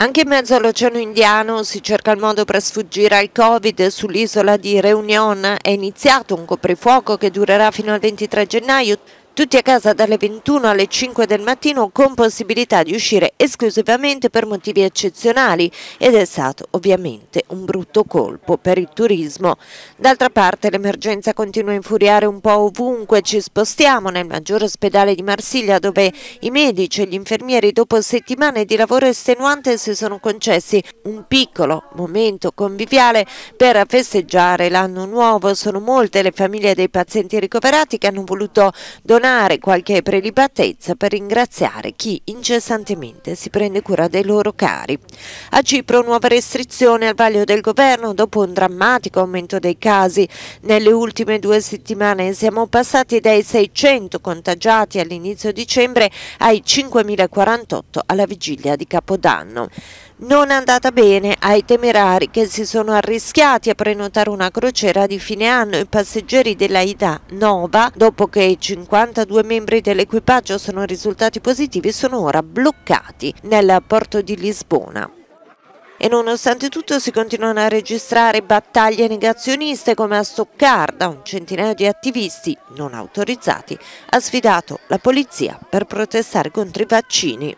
Anche in mezzo all'Oceano Indiano si cerca il modo per sfuggire al Covid. Sull'isola di Reunion è iniziato un coprifuoco che durerà fino al 23 gennaio. Tutti a casa dalle 21 alle 5 del mattino con possibilità di uscire esclusivamente per motivi eccezionali ed è stato ovviamente un brutto colpo per il turismo. D'altra parte l'emergenza continua a infuriare un po' ovunque, ci spostiamo nel maggior ospedale di Marsiglia dove i medici e gli infermieri dopo settimane di lavoro estenuante si sono concessi un piccolo momento conviviale per festeggiare l'anno nuovo. Sono molte le famiglie dei pazienti ricoverati che hanno voluto donare donare qualche prelibatezza per ringraziare chi incessantemente si prende cura dei loro cari. A Cipro nuova restrizione al vaglio del governo dopo un drammatico aumento dei casi. Nelle ultime due settimane siamo passati dai 600 contagiati all'inizio dicembre ai 5.048 alla vigilia di Capodanno. Non è andata bene ai temerari che si sono arrischiati a prenotare una crociera di fine anno i passeggeri della Ida Nova dopo che 50 due membri dell'equipaggio sono risultati positivi e sono ora bloccati nel porto di Lisbona. E nonostante tutto si continuano a registrare battaglie negazioniste come a Stoccarda, un centinaio di attivisti non autorizzati ha sfidato la polizia per protestare contro i vaccini.